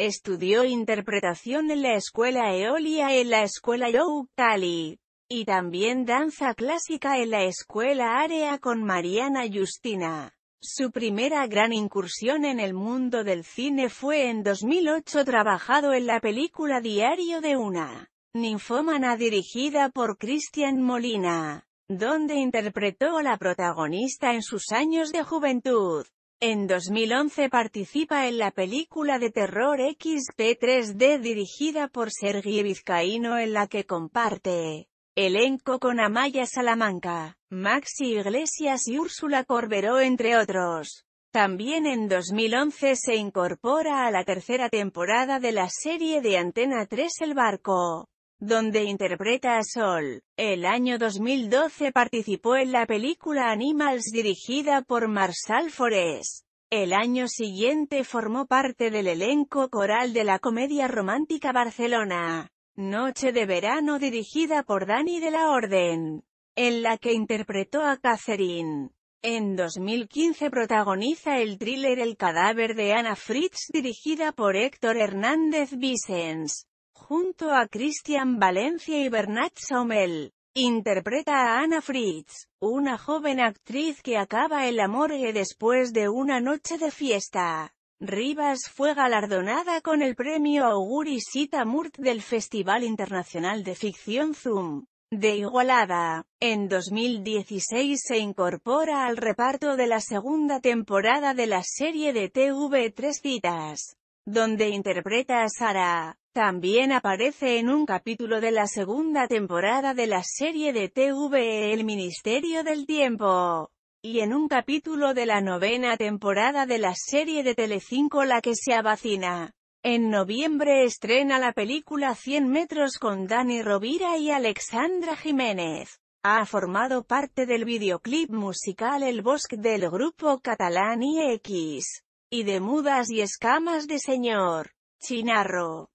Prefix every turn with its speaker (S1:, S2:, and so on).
S1: Estudió interpretación en la Escuela Eolia en la Escuela Youkali, y también danza clásica en la Escuela Área con Mariana Justina. Su primera gran incursión en el mundo del cine fue en 2008 trabajado en la película Diario de una ninfómana dirigida por Cristian Molina, donde interpretó a la protagonista en sus años de juventud. En 2011 participa en la película de terror XP3D dirigida por Sergi Vizcaíno en la que comparte elenco con Amaya Salamanca, Maxi Iglesias y Úrsula Corberó entre otros. También en 2011 se incorpora a la tercera temporada de la serie de Antena 3 El Barco donde interpreta a Sol. El año 2012 participó en la película Animals dirigida por Marsal Forest. El año siguiente formó parte del elenco coral de la comedia romántica Barcelona, Noche de Verano dirigida por Dani de la Orden, en la que interpretó a Catherine. En 2015 protagoniza el thriller El cadáver de Ana Fritz dirigida por Héctor Hernández Vicens junto a Cristian Valencia y Bernat Sommel. Interpreta a Ana Fritz, una joven actriz que acaba el amor después de una noche de fiesta. Rivas fue galardonada con el premio Auguri Sita Murt del Festival Internacional de Ficción Zoom de Igualada. En 2016 se incorpora al reparto de la segunda temporada de la serie de TV Tres Citas, donde interpreta a Sara, también aparece en un capítulo de la segunda temporada de la serie de TV El Ministerio del Tiempo y en un capítulo de la novena temporada de la serie de Telecinco La que se Abacina. En noviembre estrena la película 100 metros con Dani Rovira y Alexandra Jiménez. Ha formado parte del videoclip musical El Bosque del grupo catalán X y de Mudas y Escamas de Señor, Chinarro.